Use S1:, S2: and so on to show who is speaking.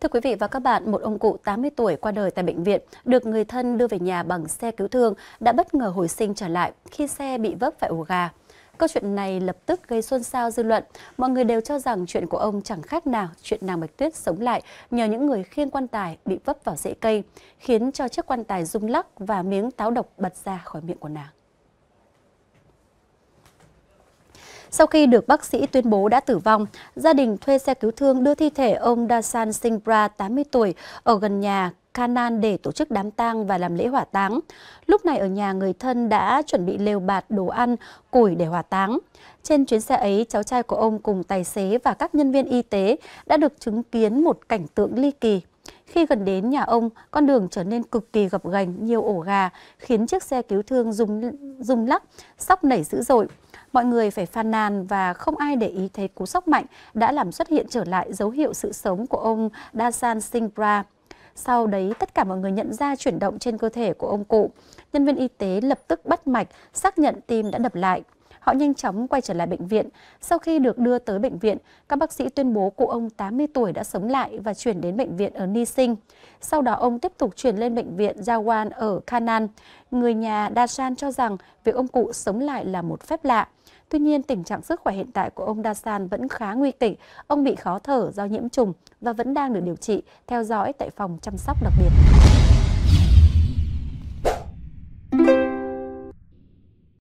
S1: Thưa quý vị và các bạn, một ông cụ 80 tuổi qua đời tại bệnh viện, được người thân đưa về nhà bằng xe cứu thương, đã bất ngờ hồi sinh trở lại khi xe bị vấp phải ổ gà. Câu chuyện này lập tức gây xôn xao dư luận. Mọi người đều cho rằng chuyện của ông chẳng khác nào chuyện nàng Bạch Tuyết sống lại nhờ những người khiêng quan tài bị vấp vào rễ cây, khiến cho chiếc quan tài rung lắc và miếng táo độc bật ra khỏi miệng của nàng. Sau khi được bác sĩ tuyên bố đã tử vong, gia đình thuê xe cứu thương đưa thi thể ông Dasan Singhpra, 80 tuổi, ở gần nhà Kanan để tổ chức đám tang và làm lễ hỏa táng. Lúc này ở nhà người thân đã chuẩn bị lều bạt, đồ ăn, củi để hỏa táng. Trên chuyến xe ấy, cháu trai của ông cùng tài xế và các nhân viên y tế đã được chứng kiến một cảnh tượng ly kỳ. Khi gần đến nhà ông, con đường trở nên cực kỳ gập ghềnh, nhiều ổ gà, khiến chiếc xe cứu thương rung, rung lắc, sóc nảy dữ dội. Mọi người phải phàn nàn và không ai để ý thấy cú sốc mạnh đã làm xuất hiện trở lại dấu hiệu sự sống của ông Dasan Singhra. Sau đấy, tất cả mọi người nhận ra chuyển động trên cơ thể của ông cụ. Nhân viên y tế lập tức bắt mạch, xác nhận tim đã đập lại. Họ nhanh chóng quay trở lại bệnh viện. Sau khi được đưa tới bệnh viện, các bác sĩ tuyên bố cụ ông 80 tuổi đã sống lại và chuyển đến bệnh viện ở Ni Sinh. Sau đó ông tiếp tục chuyển lên bệnh viện Jawan ở Kanan. Người nhà Dasan cho rằng việc ông cụ sống lại là một phép lạ. Tuy nhiên, tình trạng sức khỏe hiện tại của ông Dasan vẫn khá nguy kịch. Ông bị khó thở do nhiễm trùng và vẫn đang được điều trị, theo dõi tại phòng chăm sóc đặc biệt.